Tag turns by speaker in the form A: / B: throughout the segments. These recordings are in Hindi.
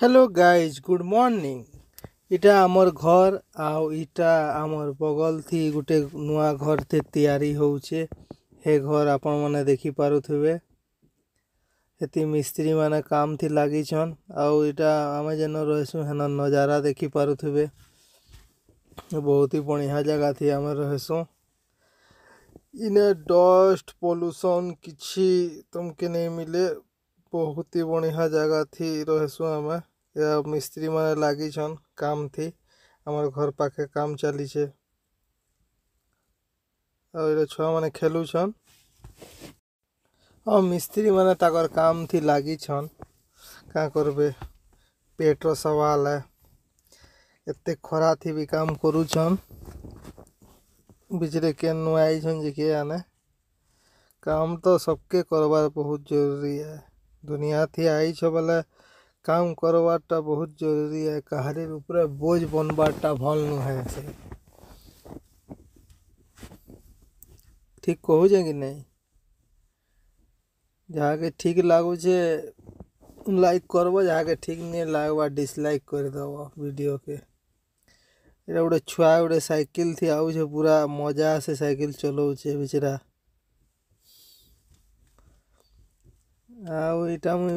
A: হ্যালো গাইজ গুড মর্নিং ଇଟା ଆମର୍ ଘର୍ ଆଉ ଇଟା ଆମର୍ ବଗଲ୍ଥି ଗୁଟେ ନୂଆ ଘର୍ଟେ ତିଆରି ହଉଛେ ହେ ଘର୍ ଆପଣମାନେ ଦେଖିପାରୁଥିବେ ହେତି ମିସ୍ତ୍ରୀମାନେ କାମ୍ ଥି ଲାଗିଛନ୍ ଆଉ ଇଟା ଆମେ ଯେନ ରହେସୁଁ ହେନ ନଜାରା ଦେଖିପାରୁଥିବେ ବହୁତ ହି ବଢ଼ିଆ ଜାଗା ଥି ଆମେ ରହେସୁଁ ଇନେ ଡଷ୍ଟ ପଲ୍ୟୁସନ୍ କିଛି ତମ୍କେ ନେଇ ମିଲେ ବହୁତ ହି ବଢ଼ିଆ ଜାଗା ଥି ରହିସୁଁ ଆମେ ମିସ୍ତ୍ରୀମାନେ ଲାଗିଛନ୍ କାମ୍ ଥି ଆମର ଘର ପାଖେ କାମ୍ ଚାଲିଛେ ଆଉ ଏଇଟା ଛୁଆମାନେ ଖେଲୁଛନ୍ ଆଉ ମିସ୍ତ୍ରୀମାନେ ତାଙ୍କର କାମ୍ ଥି ଲାଗିଛନ୍ କାଁ କରବେ ପେଟର ସୱାଲ ଏ ଏତେ ଖରା ଥି ବି କାମ୍ କରୁଛନ୍ ବିଚରେ କେନ୍ ନୂଆ ଆଇଛନ୍ ଯେ କିଏ ଆନେ କାମ୍ ତ ସବକେ କରବାର୍ ବହୁତ ଜରୁରୀ ଏ दुनिया थी आई छो बोले काम करवाटा बहुत जरूरी है कहारे ऊपर बोझ बनवाटा भल नु ठीक कह कि नहीं जहाँ के ठीक लगुचे लाइक करब जहाँ के ठीक नहीं लगवा डिसलाइक कर देव वीडियो के ये गोटे छुआ गोटे सैकिल थी आऊ पूरा मजा से सैकिल चलाऊे बेचरा आईटा मुई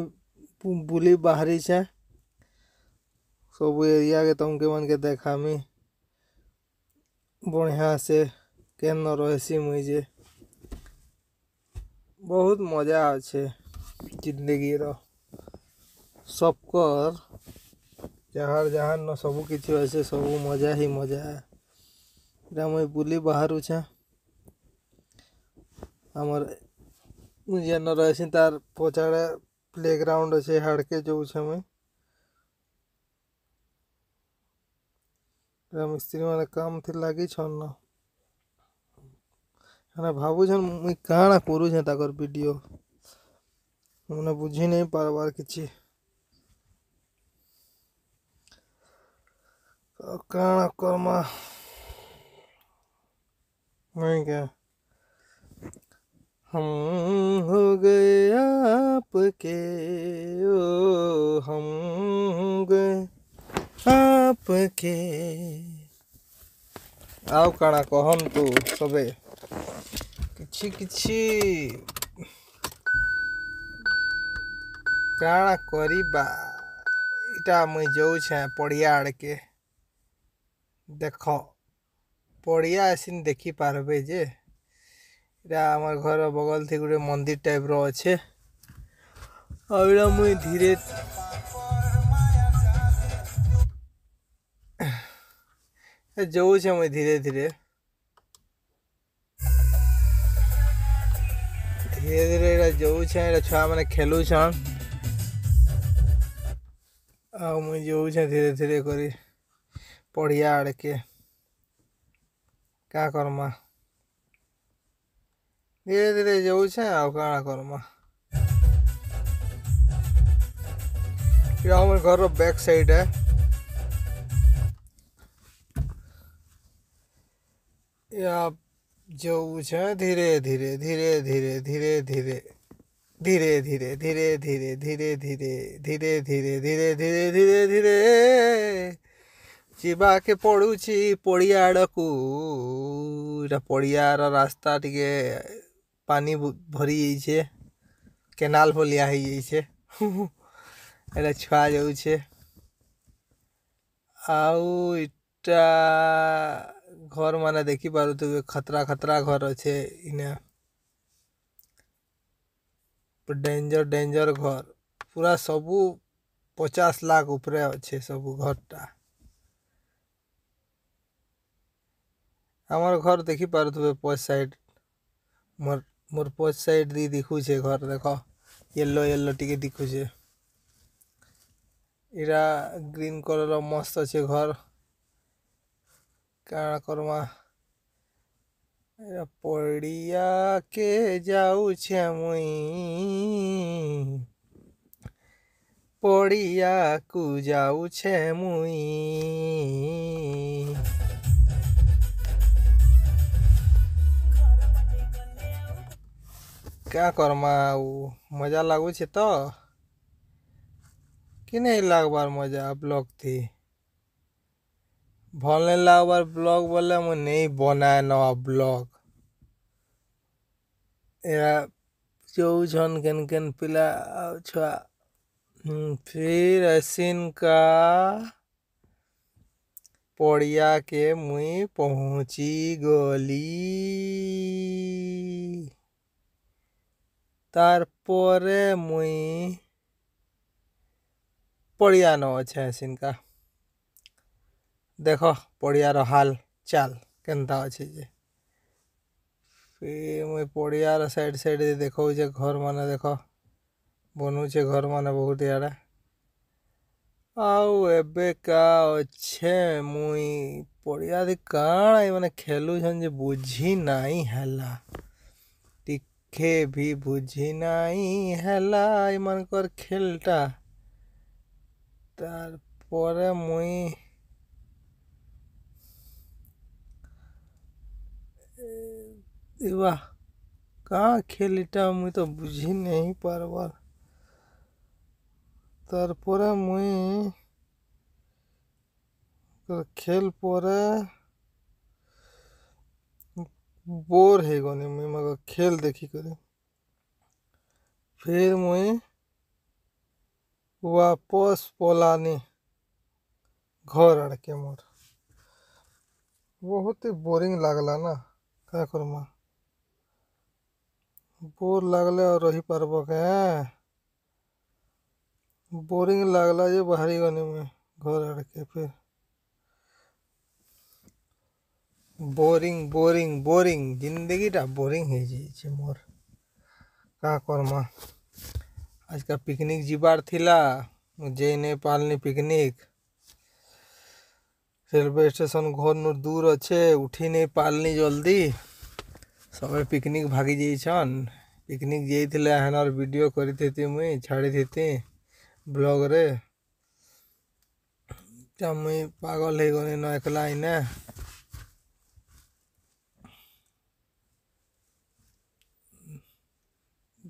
A: बुले बाहरी छे सब एरिया के तुमके मन के देखामी बढ़िया से केन रहसी मुई जे बहुत मजा आछे जिंदगी रो सबकर जहाँ जहाँ न सब कि सब मजा ही मजा है मुझे बुले बाहर छे हमारे યાનો રહે છે તાર પોચાડે પ્લેગ્રાઉન્ડ છે હાડકે જેવું છે અમે મિસ્ત્રી મને કામથી લાગી છો ને અને ભાવું છે ને હું કાણા કરું છે તાકર વિડીયો મને બુઝી નહીં પારવાર କିଛି કાણા કરમાં નહીં ક્યાં हम हो गए आपके ओ हम हो गए आपके आओ काना कहन तो सबे किछि किछि काना करीबा इटा मै जाऊ आड़ के देखो पड़िया ऐसे देखी पार्बे जे ଏଇଟା ଆମର ଘର ବଗଲ ଥି ଗୋଟେ ମନ୍ଦିର ଟାଇପ୍ର ଅଛେ ଆଉ ଏଇଟା ମୁଇଁ ଧୀରେ ଯାଉଛେ ମୁଇଁ ଧୀରେ ଧୀରେ ଧୀରେ ଧୀରେ ଏଇଟା ଯାଉଛେ ଏଇଟା ଛୁଆମାନେ ଖେଲୁଛନ୍ ଆଉ ମୁଇଁ ଯାଉଛେ ଧୀରେ ଧୀରେ କରି ପଡ଼ିଆ ଆଡ଼କେ କାଁ କର୍ମା धीरे धीरे जाऊँ करमा घर बैक साइड है आप जो धीरे धीरे धीरे धीरे धीरे धीरे धीरे धीरे धीरे धीरे धीरे धीरे धीरे धीरे धीरे धीरे धीरे धीरे जीवा के पड़ू पड़िया आड़ को पड़िया रास्ता टे पानी भरी जाइ केनाल भलिया छुआ छुआ आउ इटा घर मान देख पारे तो खतरा खतरा घर अच्छे इना डेंजर डेंजर घर पूरा सबू पचास लाख उपरे अच्छे सब घरटा आमर घर देखी पारे तो पैसा मोर মোর ପଛ ସାଇଡ୍ ଦେଇ ଦେଖୁଛେ ଘର ଦେଖ ୟେଲୋ ୟେଲୋ ଟିକେ ଦେଖୁଛେ ଏଇଟା ଗ୍ରୀନ୍ କଲର୍ ମସ୍ତ ଅଛେ ଘର କାଣା କର୍ମା ଏଇଟା ପଡ଼ିଆ କେ ଯାଉଛେ ମୁଇଁ ପଡ଼ିଆକୁ ଯାଉଛେ ମୁଇଁ क्या करमा ଆଉ ମଜା ଲାଗୁଛି ତ କି ନେଇ ଲାଗ୍ବାର୍ ମଜା ବ୍ଲଗ୍ଥି ଭଲ୍ ନେଇ ଲାଗ୍ବାର୍ ବ୍ଲଗ୍ ବୋଲେ ମୁଁ ନେଇ ବନାଏ ନବା ବ୍ଲଗ୍ ଏରା ଯଉଛନ୍ କେନ୍ କେନ୍ ପିଲା ଆଉ ଛୁଆ फिर ऐसिन का पड़िया के मुई पहुँची गली তারপরে মুই পড়িয়ানো অছে সিনকা দেখ পড়িয়ার হাল চাল কেনতা অছে যে ମୁଇଁ ପଡ଼ିଆର ସାଇଡ଼୍ ସାଇଡ଼୍ ଦେଖଉଛେ ଘର୍ମାନେ ଦେଖ ବନଉଛେ ଘର୍ମାନେ ବହୁତ ଇଆଡ଼େ ଆଉ ଏବେକା ଅଛେ ମୁଇଁ ପଡ଼ିଆରେ କାଣା ଏମାନେ ଖେଲୁଛନ୍ ଯେ ବୁଝି ନାଇଁ ହେଲା देखे भी बुझी नहीं है मन खेलटा तार परे मुई दिवा कहाँ खेलटा मुई तो बुझी नहीं पारवार तार परे मुई कर खेल पर बोर है गोने मुई मगर खेल देखी करे फिर मुई वापस पोलानी घर आड़के मोर बहुत ही बोरिंग लगला ना क्या करमा बोर लगले और रही पारब के बोरिंग लगला जे बाहरी गने में घर आड़के फिर बोरिंग बोरिंग बोरिंग जिंदगी बोरिंग मोर का करमा आज का पिकनिक जीवार थिला मुझे नहीं पालनी पिकनिक रेलवे स्टेशन घर नु दूर अच्छे उठी नहीं पालनी जल्दी सब पिकनिक भागी जाइन पिकनिक जाइले हेनर वीडियो करी थी थी मुई छाड़ी थी, थी ब्लॉग रे मुई पागल हो गई न एकला इना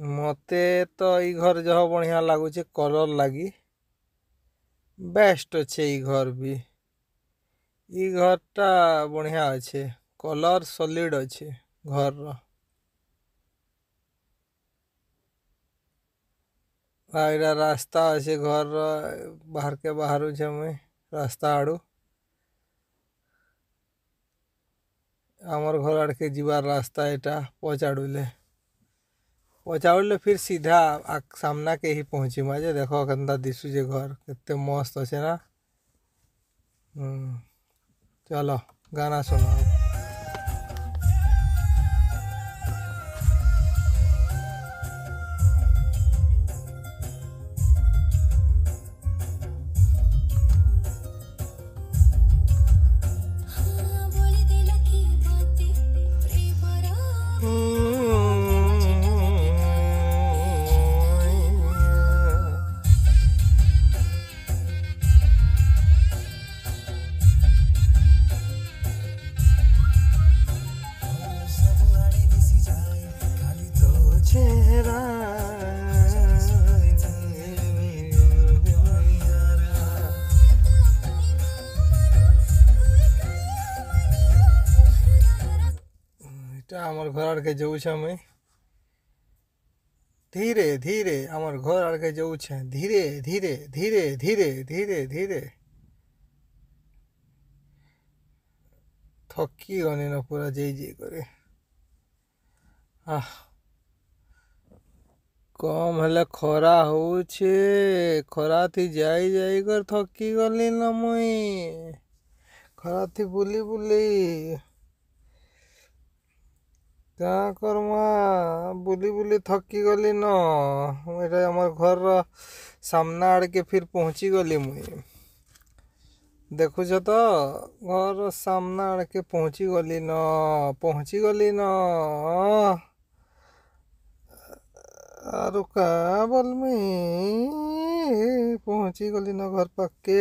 A: ମୋତେ ତ ଏଇ ଘର ଯହ ବଢ଼ିଆ ଲାଗୁଛେ କଲର୍ ଲାଗି ବେଷ୍ଟ ଅଛେ ଏଇ ଘର ବି ଇ ଘରଟା ବଢ଼ିଆ ଅଛେ କଲର୍ ସଲିଡ଼ ଅଛେ ଘରର ଆଉ ଏଇଟା ରାସ୍ତା ଅଛେ ଘରର ବାହାରକେ ବାହାରୁଛେ ମୁଇଁ ରାସ୍ତା ଆଡ଼ୁ ଆମର ଘର ଆଡ଼କେ ଯିବାର ରାସ୍ତା ଏଇଟା ପଚାଡ଼ୁଲେ ପଚାରିଲେ ଫିର୍ ସିଧା ସାମ୍ନାକେ ହିଁ ପହଞ୍ଚିମା ଯେ ଦେଖ କେନ୍ତା ଦିଶୁଛେ ଘର୍ କେତେ ମସ୍ତ ଅଛେ ନା ଚଲ ଗାନା ଶୁଣ આડકે જવું છે અમે ધીરે ધીરે અમાર ઘર આડકે જવું છે ધીરે ધીરે ધીરે ધીરે ધીરે ધીરે થકી અને એના પૂરા જઈ જઈ કરે આહ কম হলে খরা হচ্ছে খরাতে যাই যাই করে থকি গলি না মুই খরাতে বুলি বুলি କାଁ କର୍ମା ବୁଲି ବୁଲି ଥକି ଗଲିନ ଇଟା ଆମର୍ ଘର୍ର ସାମ୍ନା ଆଡ଼୍କେ ଫିର୍ ପହଞ୍ଚିଗଲି ମୁଇଁ ଦେଖୁଛ ତ ଘର୍ର ସାମ୍ନା ଆଡ଼୍କେ ପହଞ୍ଚିଗଲିନ ପହଞ୍ଚିଗଲିନ ଆରୁ କାଁ ବୋଲ୍ମି ପହଞ୍ଚିଗଲିନ ଘର୍ ପାଖ୍କେ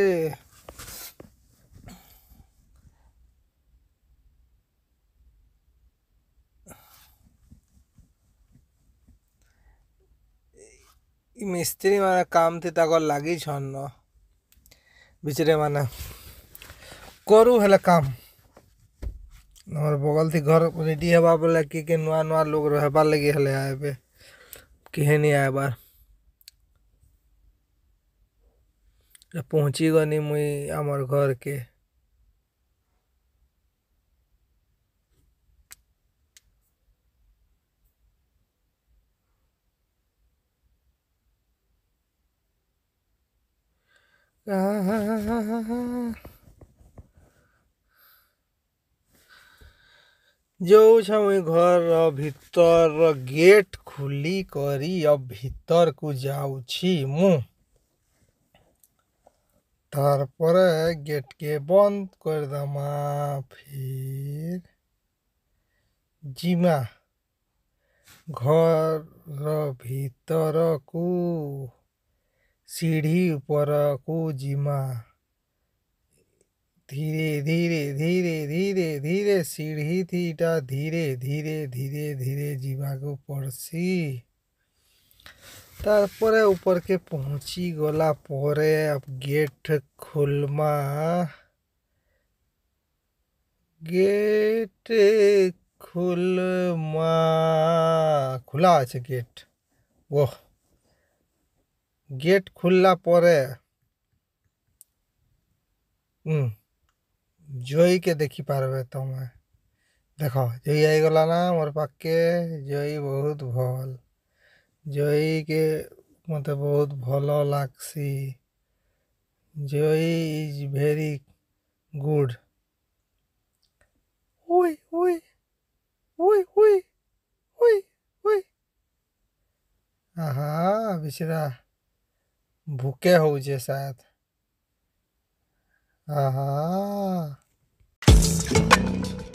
A: ମିସ୍ତ୍ରୀମାନେ କାମ୍ ଥି ତାକର୍ ଲାଗିଛନ୍ ନ ବିଚରେମାନେ କରୁ ହେଲେ କାମ୍ ଆମର ବଗଲ୍ଥି ଘର ରେଡ଼ି ହେବା ବୋଲେ କି କେ ନୂଆ ନୂଆ ଲୋକ ରହିବାର୍ ଲାଗି ହେଲେ ଏବେ କେହି ନି ଆଇବାର୍ ପହଞ୍ଚିଗନି ମୁଇଁ ଆମର୍ ଘର୍କେ जो घर भीतर गेट खुली करी अब भीतर को जाऊी मु তারপরে গেটকে বন্ধ করে দামা ফির জিমা ঘর ভিতরকু सीढ़ी को जिमा धीरे धीरे धीरे धीरे धीरे सीढ़ी थीटा धीरे धीरे धीरे धीरे को पड़सी তারপরে উপরকে পৌঁছি গলা পরে गेट खुलमा गेट खुलमा खुला আছে अच्छा गेट वो গেট খুললা পরে হুম জয়ীকে দেখিপারবে তুমি দেখ জয়ী আইগলা না মোর পাখকে জয়ী বহুত ভল জয়ীকে ମୋତେ ବହୁତ ଭଲ ଲାଗ୍ସି ଜୟୀ ଇଜ୍ ଭେରି ଗୁଡ଼୍ ଉଇ ଉଇ ଉଇ ଉଇ ଉଇ ଉଇ ଆହା ବିଚରା भूखे हो जे शायद हाँ हाँ